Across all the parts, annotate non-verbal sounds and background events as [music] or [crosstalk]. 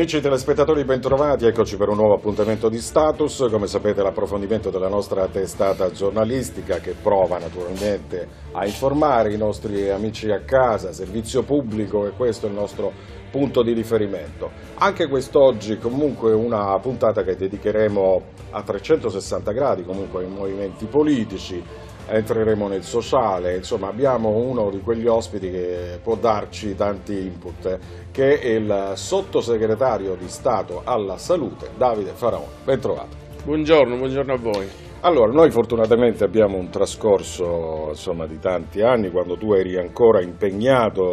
Amici telespettatori bentrovati, eccoci per un nuovo appuntamento di Status, come sapete l'approfondimento della nostra testata giornalistica che prova naturalmente a informare i nostri amici a casa, servizio pubblico e questo è il nostro punto di riferimento. Anche quest'oggi comunque una puntata che dedicheremo a 360 gradi comunque ai movimenti politici, entreremo nel sociale, insomma abbiamo uno di quegli ospiti che può darci tanti input, che è il sottosegretario di Stato alla Salute, Davide Faraone. Bentrovato. Buongiorno, buongiorno a voi. Allora, noi fortunatamente abbiamo un trascorso insomma, di tanti anni, quando tu eri ancora impegnato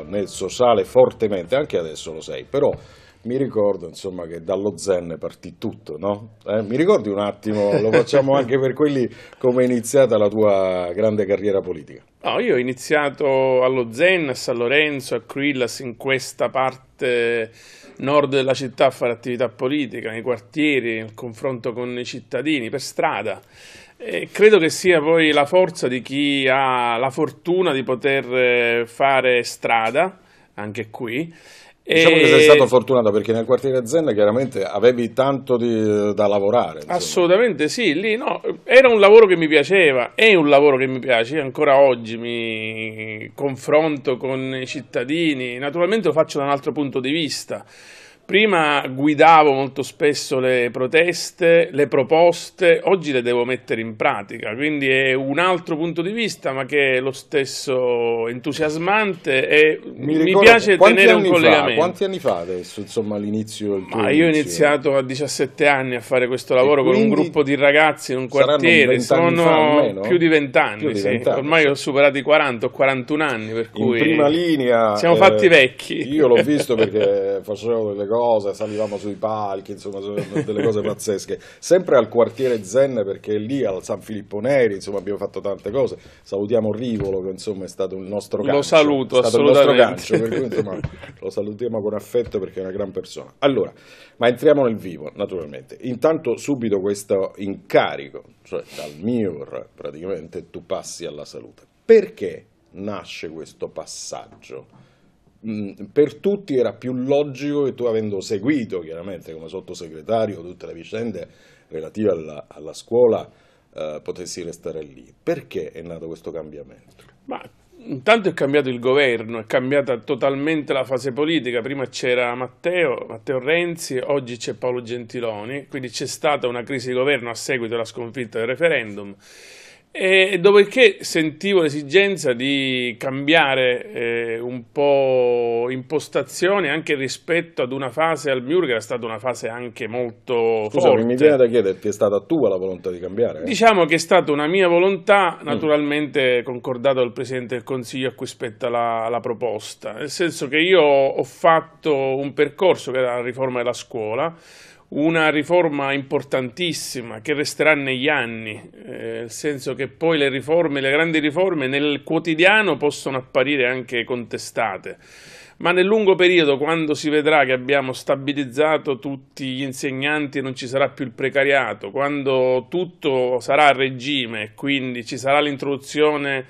eh, nel sociale fortemente, anche adesso lo sei, però mi ricordo insomma che dallo zen partì tutto, no? Eh, mi ricordi un attimo, lo facciamo anche per quelli come è iniziata la tua grande carriera politica? No, io ho iniziato allo zen, a San Lorenzo, a Quillas, in questa parte nord della città a fare attività politica, nei quartieri, nel confronto con i cittadini, per strada. E credo che sia poi la forza di chi ha la fortuna di poter eh, fare strada, anche qui, Diciamo che sei stato fortunato perché nel quartiere azienda chiaramente avevi tanto di, da lavorare. Insomma. Assolutamente sì, lì no, era un lavoro che mi piaceva, è un lavoro che mi piace, ancora oggi mi confronto con i cittadini, naturalmente lo faccio da un altro punto di vista, Prima guidavo molto spesso le proteste, le proposte, oggi le devo mettere in pratica, quindi è un altro punto di vista, ma che è lo stesso entusiasmante e mi, ricordo, mi piace tenere un collegamento. Fa, quanti anni fa adesso, insomma, all'inizio? io inizio. ho iniziato a 17 anni a fare questo lavoro con un gruppo di ragazzi in un quartiere, sono più di 20 anni, sì. ormai sì. ho superato i 40, ho 41 anni, per cui... In prima linea... Siamo eh, fatti vecchi. Io l'ho visto perché [laughs] facevo delle cose cose, salivamo sui palchi, insomma, delle cose pazzesche. Sempre al quartiere Zen, perché lì al San Filippo Neri, insomma, abbiamo fatto tante cose. Salutiamo Rivolo, che insomma è stato il nostro gancio. Lo saluto, assolutamente. Gancio, cui, insomma, lo salutiamo con affetto perché è una gran persona. Allora, ma entriamo nel vivo, naturalmente. Intanto subito questo incarico, cioè dal MIUR praticamente tu passi alla salute. Perché nasce questo passaggio? per tutti era più logico che tu avendo seguito chiaramente come sottosegretario tutte le vicende relative alla, alla scuola eh, potessi restare lì. Perché è nato questo cambiamento? Ma intanto è cambiato il governo, è cambiata totalmente la fase politica, prima c'era Matteo, Matteo, Renzi, oggi c'è Paolo Gentiloni, quindi c'è stata una crisi di governo a seguito della sconfitta del referendum e dopodiché sentivo l'esigenza di cambiare eh, un po' impostazione anche rispetto ad una fase al Miur che era stata una fase anche molto Scusa, forte. mi viene da chiederti, è stata tua la volontà di cambiare? Eh? Diciamo che è stata una mia volontà, mm. naturalmente mm. concordata dal Presidente del Consiglio a cui spetta la, la proposta, nel senso che io ho fatto un percorso che era la riforma della scuola, una riforma importantissima che resterà negli anni, eh, nel senso che poi le riforme, le grandi riforme nel quotidiano possono apparire anche contestate, ma nel lungo periodo quando si vedrà che abbiamo stabilizzato tutti gli insegnanti e non ci sarà più il precariato, quando tutto sarà a regime e quindi ci sarà l'introduzione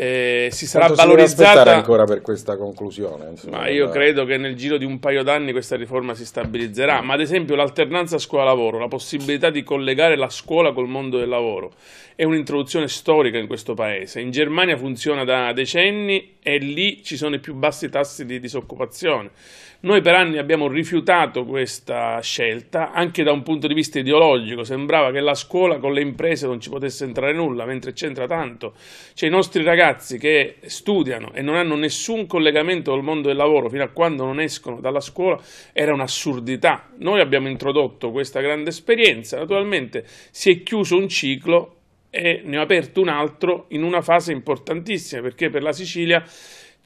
eh, si sarà Quanto valorizzata. ancora per questa conclusione? Insomma, ma io da... credo che nel giro di un paio d'anni questa riforma si stabilizzerà. Ma ad esempio l'alternanza scuola-lavoro, la possibilità di collegare la scuola col mondo del lavoro, è un'introduzione storica in questo paese. In Germania funziona da decenni e lì ci sono i più bassi tassi di disoccupazione. Noi per anni abbiamo rifiutato questa scelta, anche da un punto di vista ideologico, sembrava che la scuola con le imprese non ci potesse entrare nulla, mentre c'entra tanto. Cioè i nostri ragazzi che studiano e non hanno nessun collegamento col mondo del lavoro fino a quando non escono dalla scuola era un'assurdità. Noi abbiamo introdotto questa grande esperienza, naturalmente si è chiuso un ciclo e ne ho aperto un altro in una fase importantissima perché per la Sicilia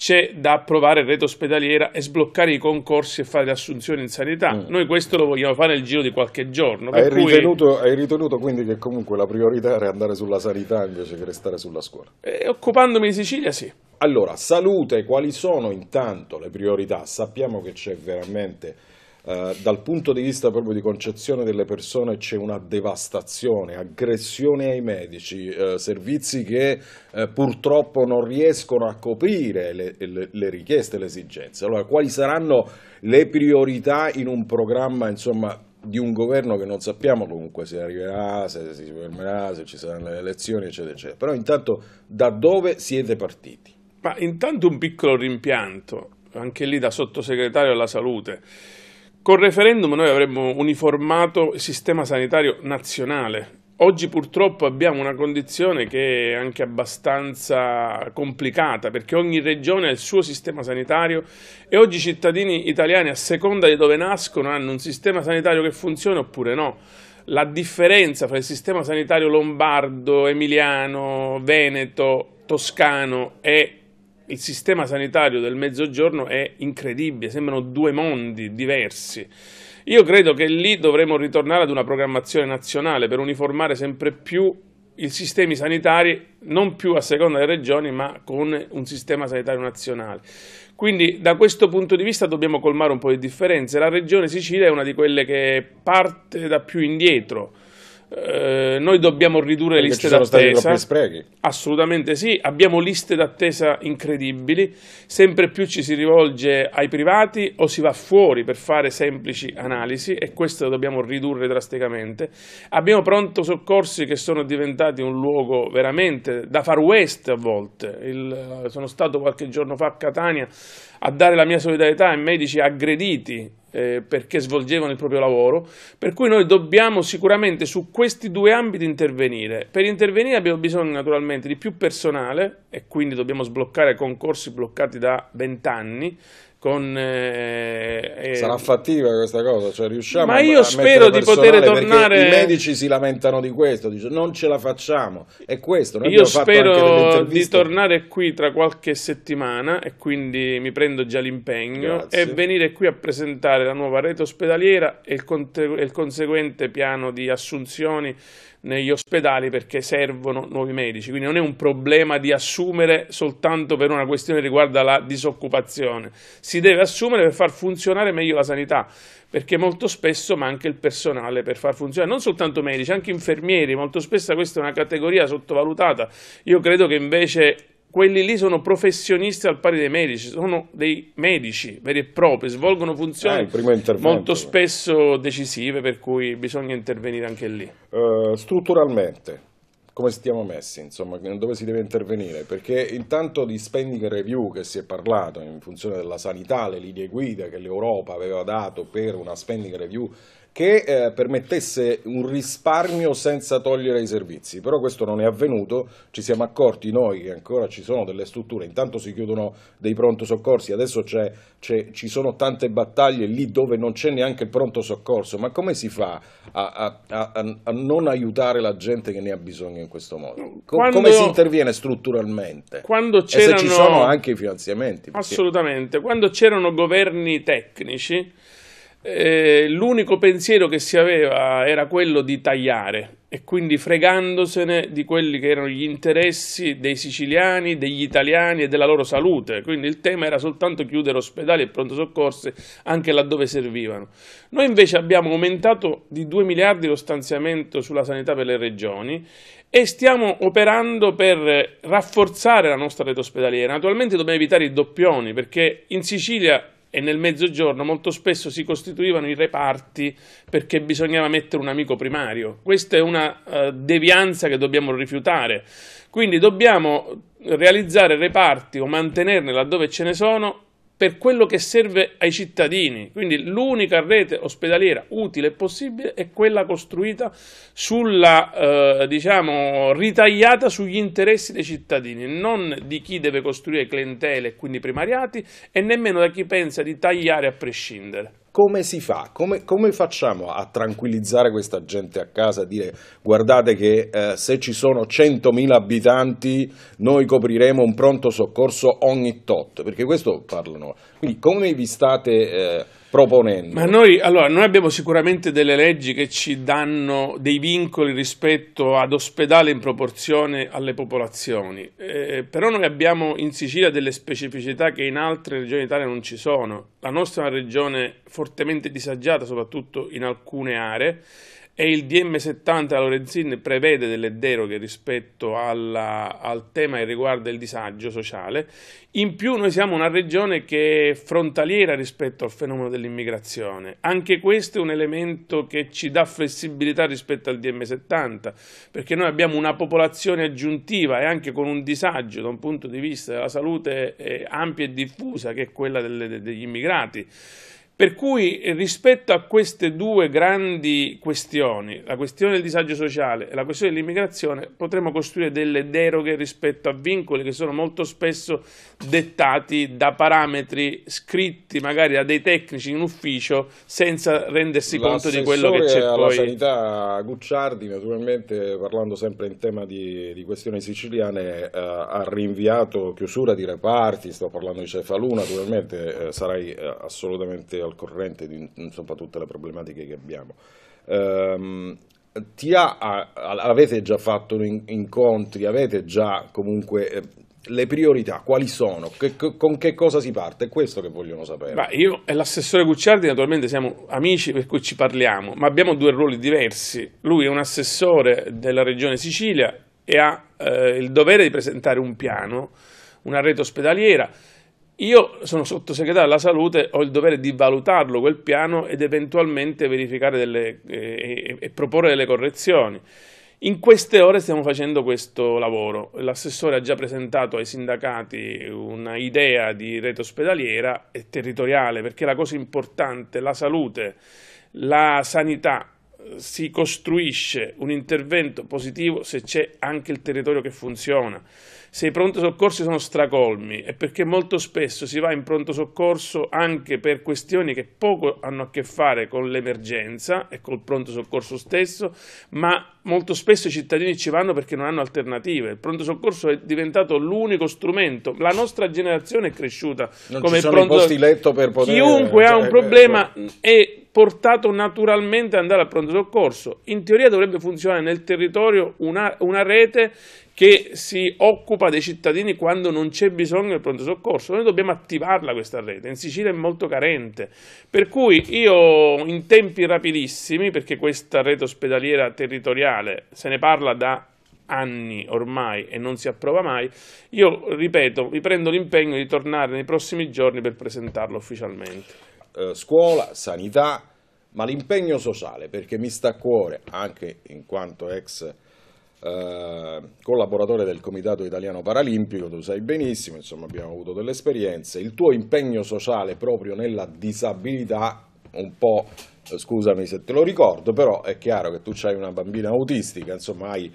c'è da approvare rete ospedaliera e sbloccare i concorsi e fare le assunzioni in sanità. Mm. Noi questo lo vogliamo fare nel giro di qualche giorno. Hai, cui... ritenuto, hai, ritenuto, quindi che comunque la priorità era andare sulla sanità invece che restare sulla scuola? E eh, occupandomi di Sicilia sì. Allora, salute, quali sono intanto le priorità? Sappiamo che c'è veramente eh, dal punto di vista proprio di concezione delle persone c'è una devastazione, aggressione ai medici, eh, servizi che eh, purtroppo non riescono a coprire le, le, le, richieste, le esigenze. Allora, quali saranno le priorità in un programma, insomma, di un governo che non sappiamo comunque se arriverà, se si fermerà, se ci saranno le elezioni, eccetera, eccetera. Però intanto da dove siete partiti? Ma intanto un piccolo rimpianto, anche lì da sottosegretario alla salute Col referendum noi avremmo uniformato il sistema sanitario nazionale. Oggi purtroppo abbiamo una condizione che è anche abbastanza complicata perché ogni regione ha il suo sistema sanitario e oggi i cittadini italiani a seconda di dove nascono hanno un sistema sanitario che funziona oppure no la differenza fra il sistema sanitario lombardo, emiliano, veneto, toscano e il sistema sanitario del mezzogiorno è incredibile, sembrano due mondi diversi. Io credo che lì dovremo ritornare ad una programmazione nazionale per uniformare sempre più i sistemi sanitari, non più a seconda delle regioni, ma con un sistema sanitario nazionale. Quindi da questo punto di vista dobbiamo colmare un po' le differenze. La regione Sicilia è una di quelle che parte da più indietro eh, noi dobbiamo ridurre le liste d'attesa. Stati sprechi. Assolutamente sì, abbiamo liste d'attesa incredibili, sempre più ci si rivolge ai privati o si va fuori per fare semplici analisi e questo dobbiamo ridurre drasticamente. Abbiamo pronto soccorsi che sono diventati un luogo veramente da far west a volte. Il, sono stato qualche giorno fa a Catania a dare la mia solidarietà ai medici aggrediti eh, perché svolgevano il proprio lavoro, per cui noi dobbiamo sicuramente su questi due ambiti intervenire. Per intervenire abbiamo bisogno naturalmente di più personale e quindi dobbiamo sbloccare concorsi bloccati da vent'anni con, eh, eh, Sarà fattiva questa cosa, cioè riusciamo ma io a spero di poter tornare. I medici si lamentano di questo, dice non ce la facciamo. È questo. Noi io spero di tornare qui tra qualche settimana e quindi mi prendo già l'impegno Grazie. e venire qui a presentare la nuova rete ospedaliera e il, conte- il conseguente piano di assunzioni negli ospedali perché servono nuovi medici, quindi non è un problema di assumere soltanto per una questione riguardo riguarda la disoccupazione, si deve assumere per far funzionare meglio la sanità, perché molto spesso manca il personale per far funzionare, non soltanto medici, anche infermieri, molto spesso questa è una categoria sottovalutata, io credo che invece quelli lì sono professionisti al pari dei medici, sono dei medici veri e propri, svolgono funzioni eh, molto spesso decisive per cui bisogna intervenire anche lì. Uh, strutturalmente, come stiamo messi, insomma, dove si deve intervenire, perché intanto di spending review che si è parlato in funzione della sanità, le linee guida che l'Europa aveva dato per una spending review che eh, permettesse un risparmio senza togliere i servizi, però questo non è avvenuto, ci siamo accorti noi che ancora ci sono delle strutture, intanto si chiudono dei pronto soccorsi, adesso c è, c è, ci sono tante battaglie lì dove non c'è neanche il pronto soccorso, ma come si fa a, a, a, a non aiutare la gente che ne ha bisogno? in questo modo? Mm, Co- quando, come si interviene strutturalmente? Quando c'erano, e se ci sono anche i finanziamenti? Perché... Assolutamente. Quando c'erano governi tecnici, eh, l'unico pensiero che si aveva era quello di tagliare e quindi fregandosene di quelli che erano gli interessi dei siciliani, degli italiani e della loro salute. Quindi il tema era soltanto chiudere ospedali e pronto soccorsi anche laddove servivano. Noi invece abbiamo aumentato di 2 miliardi lo stanziamento sulla sanità per le regioni e stiamo operando per rafforzare la nostra rete ospedaliera. Naturalmente dobbiamo evitare i doppioni perché in Sicilia e nel mezzogiorno molto spesso si costituivano i reparti perché bisognava mettere un amico primario. Questa è una uh, devianza che dobbiamo rifiutare. Quindi dobbiamo realizzare reparti o mantenerne laddove ce ne sono per quello che serve ai cittadini. Quindi l'unica rete ospedaliera utile e possibile è quella costruita sulla, eh, diciamo, ritagliata sugli interessi dei cittadini, non di chi deve costruire clientele e quindi primariati e nemmeno da chi pensa di tagliare a prescindere come si fa? Come, come, facciamo a tranquillizzare questa gente a casa, a dire guardate che eh, se ci sono 100.000 abitanti noi copriremo un pronto soccorso ogni tot? Perché questo parlano. Quindi come vi state... Eh, proponendo. Ma noi, allora, noi abbiamo sicuramente delle leggi che ci danno dei vincoli rispetto ad ospedali in proporzione alle popolazioni, eh, però noi abbiamo in Sicilia delle specificità che in altre regioni d'Italia non ci sono. La nostra è una regione fortemente disagiata, soprattutto in alcune aree, e il DM70 della Lorenzin prevede delle deroghe rispetto alla, al tema che riguarda il disagio sociale. In più noi siamo una regione che è frontaliera rispetto al fenomeno dell'immigrazione. Anche questo è un elemento che ci dà flessibilità rispetto al DM70, perché noi abbiamo una popolazione aggiuntiva e anche con un disagio da un punto di vista della salute eh, ampia e diffusa, che è quella delle, degli immigrati per cui eh, rispetto a queste due grandi questioni, la questione del disagio sociale e la questione dell'immigrazione, potremmo costruire delle deroghe rispetto a vincoli che sono molto spesso dettati da parametri scritti magari da dei tecnici in ufficio senza rendersi conto di quello che c'è poi. La sanità Gucciardi, naturalmente parlando sempre in tema di, di questioni siciliane, eh, ha rinviato chiusura di reparti, sto parlando di Cefalù, naturalmente eh, sarai eh, assolutamente al al corrente di insomma, tutte le problematiche che abbiamo. Um, ha, avete già fatto incontri, avete già comunque eh, le priorità, quali sono, che, con che cosa si parte? È questo che vogliono sapere. Ma io e l'assessore Gucciardi naturalmente siamo amici per cui ci parliamo, ma abbiamo due ruoli diversi. Lui è un assessore della regione Sicilia e ha eh, il dovere di presentare un piano, una rete ospedaliera, io sono sottosegretario alla salute, ho il dovere di valutarlo quel piano ed eventualmente verificare delle, eh, e, e proporre delle correzioni. In queste ore stiamo facendo questo lavoro. L'assessore ha già presentato ai sindacati un'idea di rete ospedaliera e territoriale, perché la cosa importante, la salute, la sanità, si costruisce un intervento positivo se c'è anche il territorio che funziona se i pronto soccorsi sono stracolmi è perché molto spesso si va in pronto soccorso anche per questioni che poco hanno a che fare con l'emergenza e col pronto soccorso stesso, ma molto spesso i cittadini ci vanno perché non hanno alternative. Il pronto soccorso è diventato l'unico strumento. La nostra generazione è cresciuta non come ci sono pronto... posti letto per poter Chiunque eh, ha un cioè, problema eh, eh. è portato naturalmente ad andare al pronto soccorso. In teoria dovrebbe funzionare nel territorio una, una rete che si occupa dei cittadini quando non c'è bisogno del pronto soccorso. Noi dobbiamo attivarla questa rete, in Sicilia è molto carente, per cui io in tempi rapidissimi, perché questa rete ospedaliera territoriale se ne parla da anni ormai e non si approva mai, io ripeto, vi prendo l'impegno di tornare nei prossimi giorni per presentarlo ufficialmente. Eh, scuola, sanità, ma l'impegno sociale, perché mi sta a cuore, anche in quanto ex eh, collaboratore del Comitato Italiano Paralimpico, tu sai benissimo, insomma abbiamo avuto delle esperienze, il tuo impegno sociale proprio nella disabilità un po' eh, scusami se te lo ricordo, però è chiaro che tu hai una bambina autistica, insomma hai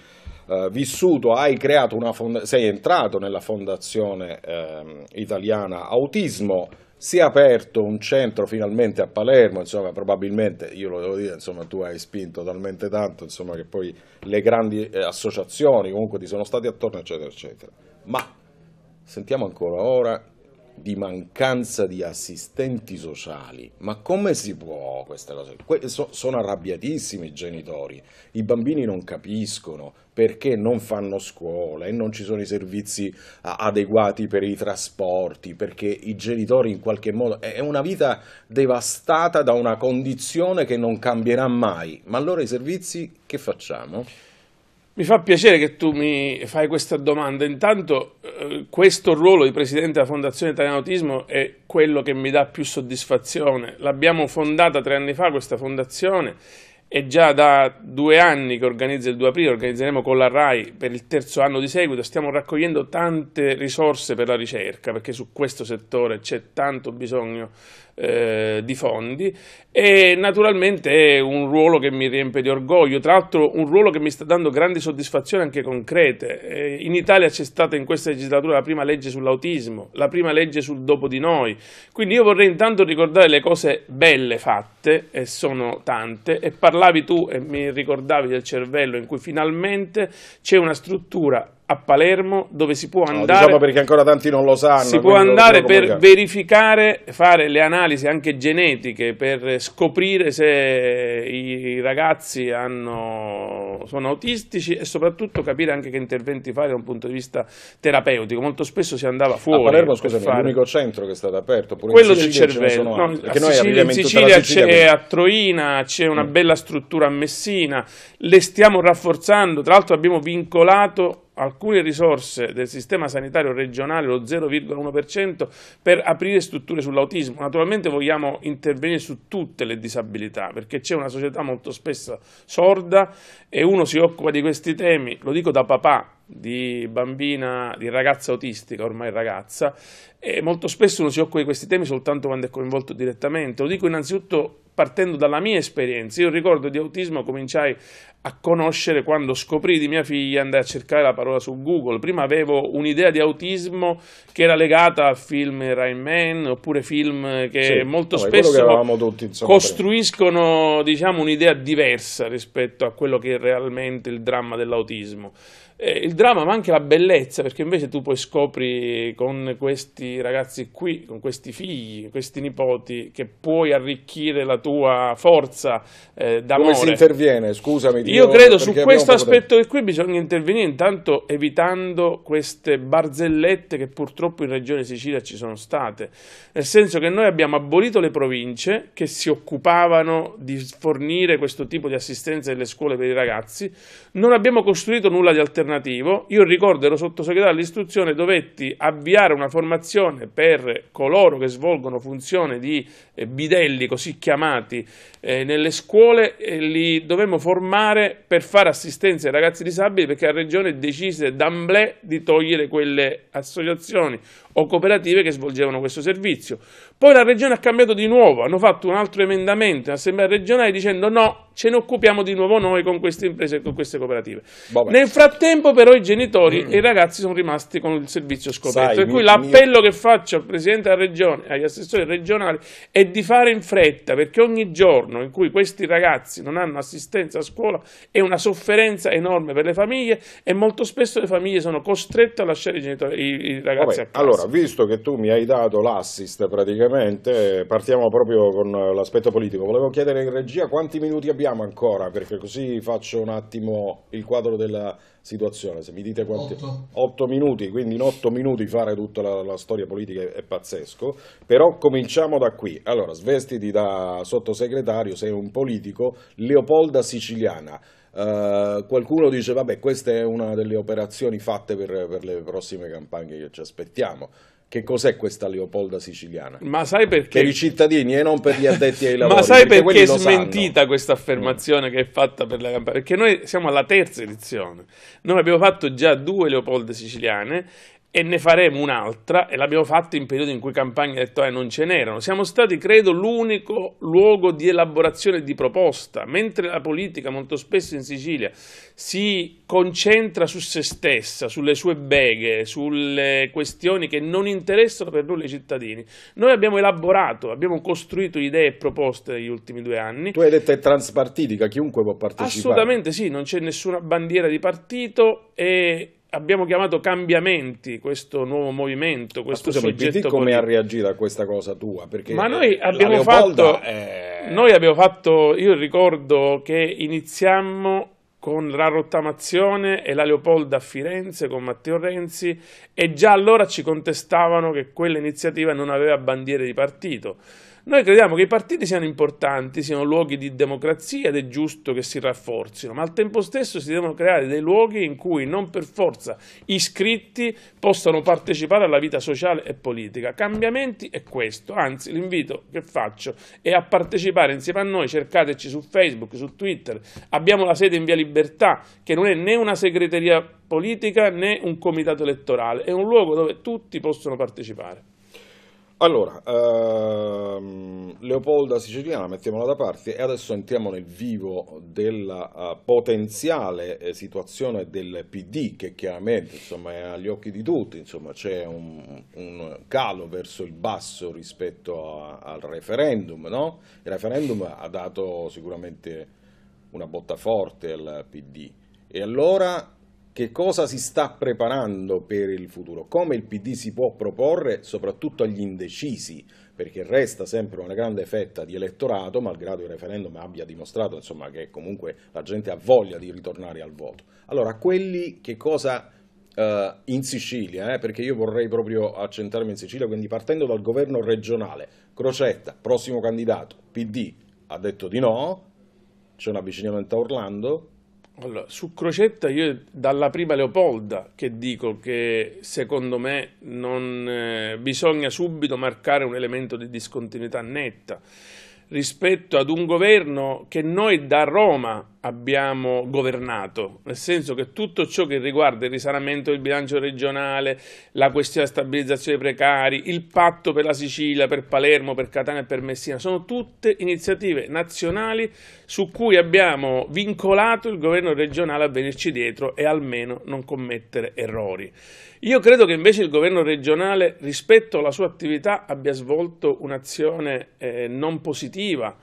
eh, vissuto, hai creato una fondazione, sei entrato nella fondazione eh, italiana autismo, si è aperto un centro finalmente a Palermo, insomma probabilmente, io lo devo dire, insomma tu hai spinto talmente tanto insomma, che poi le grandi eh, associazioni comunque ti sono state attorno eccetera eccetera. Ma sentiamo ancora ora di mancanza di assistenti sociali. Ma come si può questa cosa? Que so sono arrabbiatissimi i genitori, i bambini non capiscono perché non fanno scuola e non ci sono i servizi adeguati per i trasporti, perché i genitori in qualche modo... È una vita devastata da una condizione che non cambierà mai. Ma allora i servizi che facciamo? Mi fa piacere che tu mi fai questa domanda. Intanto eh, questo ruolo di presidente della Fondazione Italiano Autismo è quello che mi dà più soddisfazione. L'abbiamo fondata tre anni fa questa fondazione e già da due anni che organizza il 2 aprile, organizzeremo con la RAI per il terzo anno di seguito, stiamo raccogliendo tante risorse per la ricerca, perché su questo settore c'è tanto bisogno eh, di fondi e naturalmente è un ruolo che mi riempie di orgoglio, tra l'altro un ruolo che mi sta dando grandi soddisfazioni anche concrete. Eh, in Italia c'è stata in questa legislatura la prima legge sull'autismo, la prima legge sul dopo di noi, quindi io vorrei intanto ricordare le cose belle fatte e sono tante e parlavi tu e mi ricordavi del cervello in cui finalmente c'è una struttura a Palermo dove si può andare... No, diciamo perché ancora tanti non lo sanno. Si può andare per verificare, fare le analisi anche genetiche per scoprire se i ragazzi hanno, sono autistici e soprattutto capire anche che interventi fare da un punto di vista terapeutico. Molto spesso si andava fuori. A Palermo, scusami, fare... è l'unico centro che è stato aperto. Quello del cervello. No, a noi Sicilia, in Sicilia, c'è a Troina, c'è una mm. bella struttura a Messina, le stiamo rafforzando, tra l'altro abbiamo vincolato alcune risorse del sistema sanitario regionale, lo 0,1%, per aprire strutture sull'autismo. Naturalmente vogliamo intervenire su tutte le disabilità, perché c'è una società molto spesso sorda e uno si occupa di questi temi, lo dico da papà, di bambina, di ragazza autistica, ormai ragazza, e molto spesso uno si occupa di questi temi soltanto quando è coinvolto direttamente. Lo dico innanzitutto partendo dalla mia esperienza. Io ricordo di autismo cominciai a conoscere quando scoprì di mia figlia andare a cercare la parola su Google. Prima avevo un'idea di autismo che era legata a film Rain Man oppure film che sì, molto spesso che tutti, insomma, costruiscono diciamo, un'idea diversa rispetto a quello che è realmente il dramma dell'autismo eh, il dramma ma anche la bellezza, perché invece tu poi scopri con questi ragazzi qui, con questi figli, questi nipoti, che puoi arricchire la tua forza eh, d'amore. Come si interviene? Scusami. Io, io credo su questo aspetto che qui bisogna intervenire intanto evitando queste barzellette che purtroppo in Regione Sicilia ci sono state, nel senso che noi abbiamo abolito le province che si occupavano di fornire questo tipo di assistenza delle scuole per i ragazzi, non abbiamo costruito nulla di alternativo alternativo, io ricordo ero sottosegretario all'istruzione, dovetti avviare una formazione per coloro che svolgono funzione di eh, bidelli, così chiamati, eh, nelle scuole, eh, li dovemmo formare per fare assistenza ai ragazzi disabili perché la Regione decise d'amblè di togliere quelle associazioni o cooperative che svolgevano questo servizio. Poi la regione ha cambiato di nuovo, hanno fatto un altro emendamento in assemblea regionale dicendo no, ce ne occupiamo di nuovo noi con queste imprese e con queste cooperative. Vabbè. Boh, Nel frattempo però i genitori mm. e i ragazzi sono rimasti con il servizio scoperto, per cui mio, l'appello mio... che faccio al Presidente della Regione e agli assessori regionali è di fare in fretta, perché ogni giorno in cui questi ragazzi non hanno assistenza a scuola è una sofferenza enorme per le famiglie e molto spesso le famiglie sono costrette a lasciare i, genitori, i, i ragazzi Vabbè, a casa. Allora, visto che tu mi hai dato l'assist praticamente, ovviamente, partiamo proprio con l'aspetto politico. Volevo chiedere in regia quanti minuti abbiamo ancora, perché così faccio un attimo il quadro della situazione. Se mi dite quanti... 8. 8 minuti, quindi in 8 minuti fare tutta la, la storia politica è, è, pazzesco. Però cominciamo da qui. Allora, svestiti da sottosegretario, sei un politico, Leopolda Siciliana. Uh, qualcuno dice, vabbè, questa è una delle operazioni fatte per, per le prossime campagne che ci aspettiamo. Che cos'è questa Leopolda siciliana? Ma sai perché? Per i cittadini e non per gli addetti ai lavori. Ma sai perché, perché è smentita questa affermazione mm. che è fatta per la campagna? Perché noi siamo alla terza edizione. Noi abbiamo fatto già due Leopolde siciliane e ne faremo un'altra e l'abbiamo fatta in periodo in cui campagne elettorali non ce n'erano. Siamo stati, credo, l'unico luogo di elaborazione di proposta, mentre la politica molto spesso in Sicilia si concentra su se stessa, sulle sue beghe, sulle questioni che non interessano per nulla i cittadini. Noi abbiamo elaborato, abbiamo costruito idee e proposte negli ultimi due anni. Tu hai detto è transpartitica, chiunque può partecipare. Assolutamente sì, non c'è nessuna bandiera di partito e abbiamo chiamato cambiamenti questo nuovo movimento, questo Scusami, soggetto. come ha reagito a questa cosa tua? Perché Ma noi eh, abbiamo fatto, è... noi abbiamo fatto, io ricordo che iniziammo con la rottamazione e la Leopolda a Firenze con Matteo Renzi e già allora ci contestavano che quella iniziativa non aveva bandiere di partito. Noi crediamo che i partiti siano importanti, siano luoghi di democrazia ed è giusto che si rafforzino, ma al tempo stesso si devono creare dei luoghi in cui non per forza iscritti possano partecipare alla vita sociale e politica. Cambiamenti è questo, anzi l'invito che faccio è a partecipare insieme a noi, cercateci su Facebook, su Twitter, abbiamo la sede in Via Libertà che non è né una segreteria politica né un comitato elettorale, è un luogo dove tutti possono partecipare. Allora, ehm, Leopolda siciliana, mettiamola da parte, e adesso entriamo nel vivo della uh, potenziale eh, situazione del PD, che chiaramente insomma, è agli occhi di tutti, c'è un, un, calo verso il basso rispetto a, al referendum, no? Il referendum ha dato sicuramente una botta forte al PD, e allora che cosa si sta preparando per il futuro, come il PD si può proporre soprattutto agli indecisi, perché resta sempre una grande fetta di elettorato, malgrado il referendum abbia dimostrato insomma, che comunque la gente ha voglia di ritornare al voto. Allora, quelli che cosa eh, in Sicilia, eh, perché io vorrei proprio accentarmi in Sicilia, quindi partendo dal governo regionale, Crocetta, prossimo candidato, PD, ha detto di no, c'è un avvicinamento a Orlando, allora, su Crocetta io dalla prima Leopolda che dico che secondo me non, eh, bisogna subito marcare un elemento di discontinuità netta rispetto ad un governo che noi da Roma abbiamo governato, nel senso che tutto ciò che riguarda il risanamento del bilancio regionale, la questione della stabilizzazione dei precari, il patto per la Sicilia, per Palermo, per Catania e per Messina, sono tutte iniziative nazionali su cui abbiamo vincolato il governo regionale a venirci dietro e almeno non commettere errori. Io credo che invece il governo regionale rispetto alla sua attività abbia svolto un'azione eh, non positiva,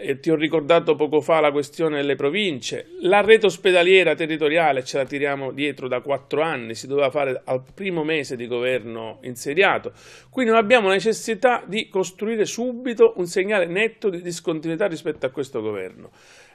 eh, ti ho ricordato poco fa la questione delle province, la rete ospedaliera territoriale ce la tiriamo dietro da quattro anni, si doveva fare al primo mese di governo insediato, quindi non abbiamo necessità di costruire subito un segnale netto di discontinuità rispetto a questo governo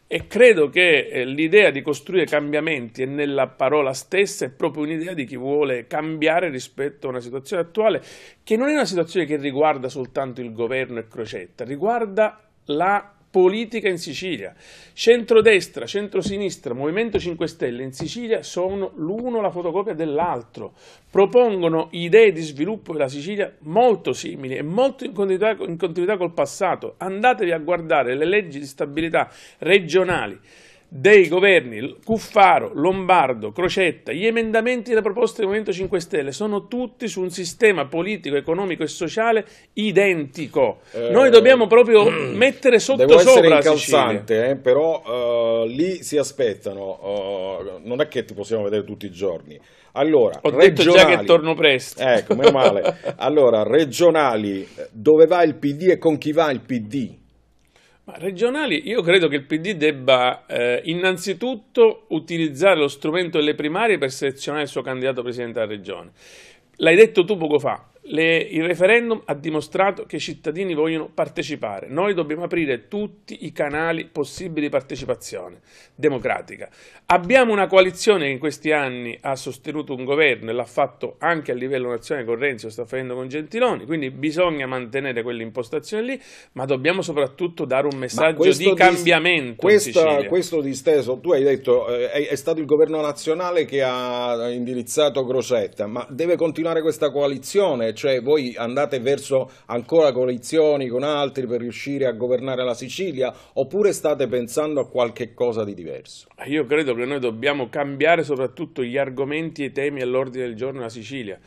e credo che eh, l'idea di costruire cambiamenti è nella parola stessa, è proprio un'idea di chi vuole cambiare rispetto a una situazione attuale, che non è una situazione che riguarda soltanto il governo e Crocetta, riguarda la politica in Sicilia. Centrodestra, centrosinistra, Movimento 5 Stelle in Sicilia sono l'uno la fotocopia dell'altro. Propongono idee di sviluppo della Sicilia molto simili e molto in continuità, in continuità col passato. Andatevi a guardare le leggi di stabilità regionali dei governi Cuffaro, Lombardo, Crocetta, gli emendamenti e le proposte del Movimento 5 Stelle sono tutti su un sistema politico, economico e sociale identico. Eh, Noi dobbiamo proprio [clears throat] mettere sotto devo sopra incalzante, eh, però uh, lì si aspettano, uh, non è che ti possiamo vedere tutti i giorni. Allora, Ho detto già che torno presto. Ecco, meno male. [laughs] allora, regionali, dove va il PD e con chi va il PD? Ma regionali, io credo che il PD debba eh, innanzitutto utilizzare lo strumento delle primarie per selezionare il suo candidato presidente della regione. L'hai detto tu poco fa, le, il referendum ha dimostrato che i cittadini vogliono partecipare. Noi dobbiamo aprire tutti i canali possibili di partecipazione democratica. Abbiamo una coalizione che in questi anni ha sostenuto un governo e l'ha fatto anche a livello nazionale con Renzi, lo sta facendo con Gentiloni, quindi bisogna mantenere quell'impostazione lì, ma dobbiamo soprattutto dare un messaggio di cambiamento. Questa, questo disteso, tu hai detto, eh, è, è stato il governo nazionale che ha indirizzato Crosetta, ma deve continuare questa coalizione? cioè voi andate verso ancora coalizioni con altri per riuscire a governare la Sicilia oppure state pensando a qualche cosa di diverso? Eh, io credo che noi dobbiamo cambiare soprattutto gli argomenti e i temi all'ordine del giorno della Sicilia.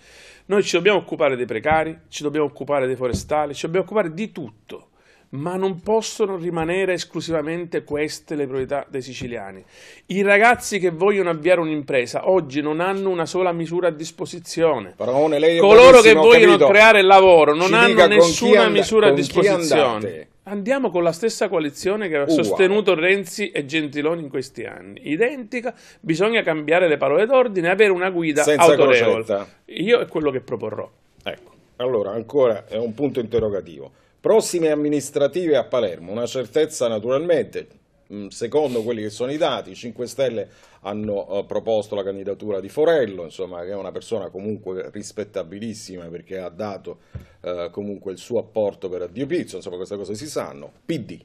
Noi ci dobbiamo occupare dei precari, ci dobbiamo occupare dei forestali, ci dobbiamo occupare di tutto ma non possono rimanere esclusivamente queste le priorità dei siciliani. I ragazzi che vogliono avviare un'impresa oggi non hanno una sola misura a disposizione. Paragone, lei Coloro che vogliono capito. creare lavoro non Ci hanno nessuna and- misura a disposizione. Andiamo con la stessa coalizione che ha sostenuto Renzi e Gentiloni in questi anni. Identica, bisogna cambiare le parole d'ordine e avere una guida Senza autorevole. Crocetta. Io è quello che proporrò. Ecco, allora ancora è un punto interrogativo. Prossime amministrative a Palermo, una certezza naturalmente, mm, secondo quelli che sono i dati, 5 Stelle hanno eh, proposto la candidatura di Forello, insomma, che è una persona comunque rispettabilissima perché ha dato eh, comunque il suo apporto per Addio Pizzo, insomma queste cose si sanno, PD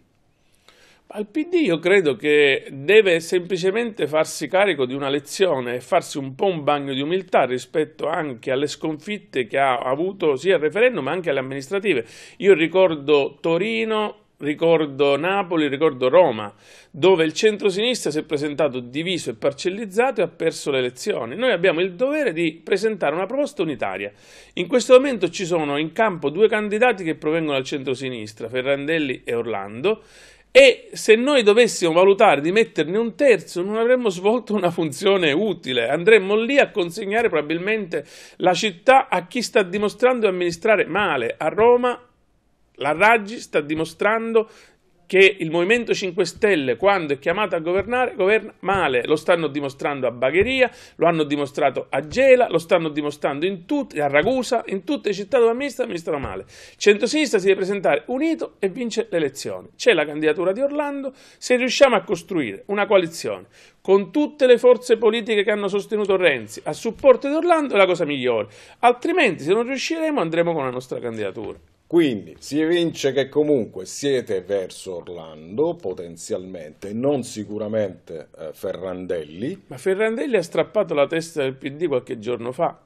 al PD io credo che deve semplicemente farsi carico di una lezione e farsi un po' un bagno di umiltà rispetto anche alle sconfitte che ha avuto sia il referendum ma anche alle amministrative. Io ricordo Torino ricordo Napoli, ricordo Roma, dove il centrosinistra si è presentato diviso e parcellizzato e ha perso le elezioni. Noi abbiamo il dovere di presentare una proposta unitaria. In questo momento ci sono in campo due candidati che provengono dal centrosinistra, Ferrandelli e Orlando, e se noi dovessimo valutare di metterne un terzo, non avremmo svolto una funzione utile. Andremmo lì a consegnare probabilmente la città a chi sta dimostrando di amministrare male. A Roma la Raggi sta dimostrando che il Movimento 5 Stelle, quando è chiamato a governare, governa male. Lo stanno dimostrando a Bagheria, lo hanno dimostrato a Gela, lo stanno dimostrando tut- a Ragusa, in tutte le città dove amministra, amministrano male. Centrosinistra si deve presentare unito e vince le elezioni. C'è la candidatura di Orlando, se riusciamo a costruire una coalizione con tutte le forze politiche che hanno sostenuto Renzi a supporto di Orlando è la cosa migliore, altrimenti se non riusciremo andremo con la nostra candidatura. Quindi si evince che comunque siete verso Orlando, potenzialmente, non sicuramente eh, Ferrandelli. Ma Ferrandelli ha strappato la testa del PD qualche giorno fa,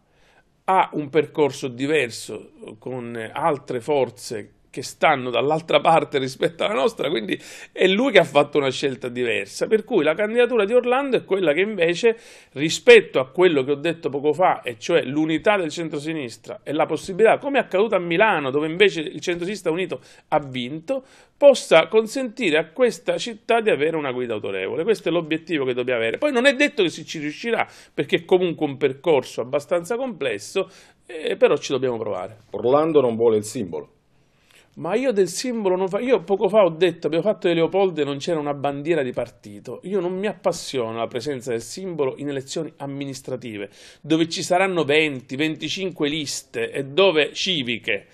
ha un percorso diverso con altre forze che stanno dall'altra parte rispetto alla nostra, quindi è lui che ha fatto una scelta diversa. Per cui la candidatura di Orlando è quella che invece, rispetto a quello che ho detto poco fa, e cioè l'unità del centrosinistra e la possibilità, come è accaduto a Milano, dove invece il centrosinistra unito ha vinto, possa consentire a questa città di avere una guida autorevole. Questo è l'obiettivo che dobbiamo avere. Poi non è detto che si ci riuscirà, perché è comunque un percorso abbastanza complesso, eh, però ci dobbiamo provare. Orlando non vuole il simbolo. Ma io del simbolo non fa... Io poco fa ho detto, abbiamo fatto le Leopolde, non c'era una bandiera di partito. Io non mi appassiono la presenza del simbolo in elezioni amministrative, dove ci saranno 20, 25 liste e dove civiche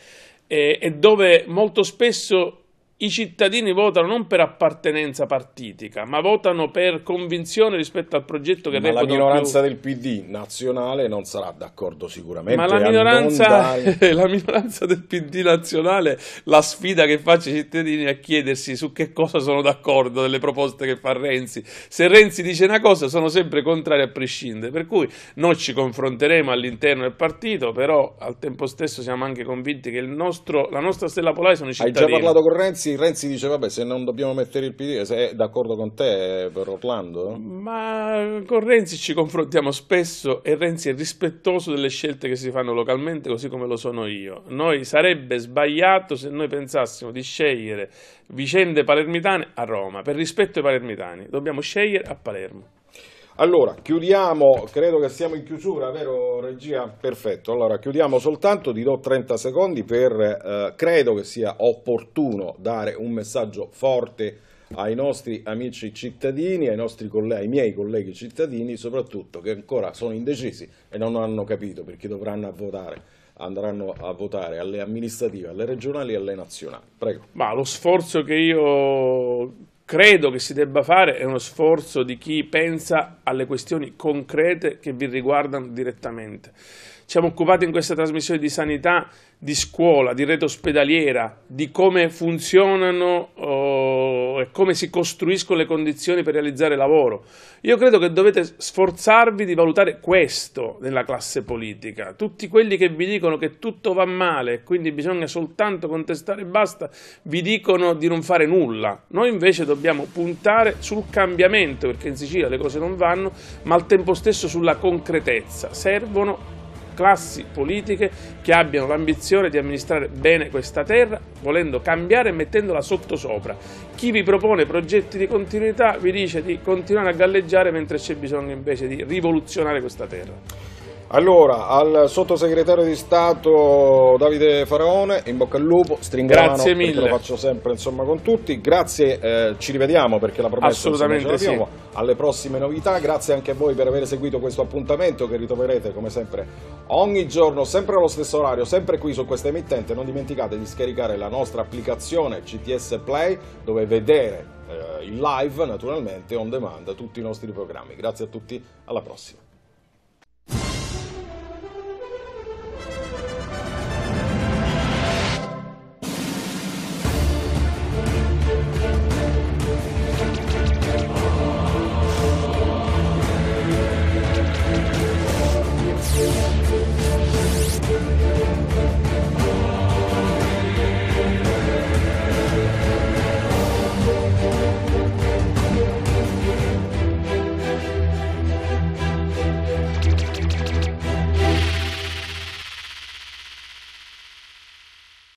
e dove molto spesso i cittadini votano non per appartenenza partitica, ma votano per convinzione rispetto al progetto che ma la minoranza più. del PD nazionale non sarà d'accordo sicuramente. Ma la eh, minoranza, dare... [laughs] la minoranza, del PD nazionale, la sfida che faccio ai cittadini è chiedersi su che cosa sono d'accordo delle proposte che fa Renzi. Se Renzi dice una cosa sono sempre contrari a prescindere, per cui noi ci confronteremo all'interno del partito, però al tempo stesso siamo anche convinti che nostro, la nostra stella polare sono i cittadini. Hai già parlato con Renzi Renzi, dice vabbè se non dobbiamo mettere il PD, sei d'accordo con te eh, per Orlando? Ma con Renzi ci confrontiamo spesso e Renzi è rispettoso delle scelte che si fanno localmente così come lo sono io. Noi sarebbe sbagliato se noi pensassimo di scegliere vicende palermitane a Roma, per rispetto ai palermitani, dobbiamo scegliere a Palermo. Allora, chiudiamo, credo che siamo in chiusura, vero regia? Perfetto, allora chiudiamo soltanto, ti do 30 secondi per, eh, credo che sia opportuno dare un messaggio forte ai nostri amici cittadini, ai, nostri ai miei colleghi cittadini soprattutto, che ancora sono indecisi e non hanno capito perché dovranno votare andranno a votare alle amministrative, alle regionali e alle nazionali. Prego. Ma lo sforzo che io credo che si debba fare è uno sforzo di chi pensa alle questioni concrete che vi riguardano direttamente. Ci Siamo occupati in questa trasmissione di sanità, di scuola, di rete ospedaliera, di come funzionano... Oh, e come si costruiscono le condizioni per realizzare lavoro. Io credo che dovete sforzarvi di valutare questo nella classe politica. Tutti quelli che vi dicono che tutto va male e quindi bisogna soltanto contestare e basta, vi dicono di non fare nulla. Noi invece dobbiamo puntare sul cambiamento, perché in Sicilia le cose non vanno, ma al tempo stesso sulla concretezza. Servono classi politiche che abbiano l'ambizione di amministrare bene questa terra, volendo cambiare e mettendola sottosopra. Chi vi propone progetti di continuità vi dice di continuare a galleggiare mentre c'è bisogno invece di rivoluzionare questa terra. Allora, al sottosegretario di Stato Davide Faraone, in bocca al lupo, stringo Grazie mano, mille. lo faccio sempre insomma, con tutti. Grazie, eh, ci rivediamo perché la promessa insomma, ce l'abbiamo. Sì. Alle prossime novità, grazie anche a voi per aver seguito questo appuntamento che ritroverete come sempre ogni giorno, sempre allo stesso orario, sempre qui su questa emittente. Non dimenticate di scaricare la nostra applicazione CTS Play dove vedere eh, in live naturalmente on demand tutti i nostri programmi. Grazie a tutti, alla prossima.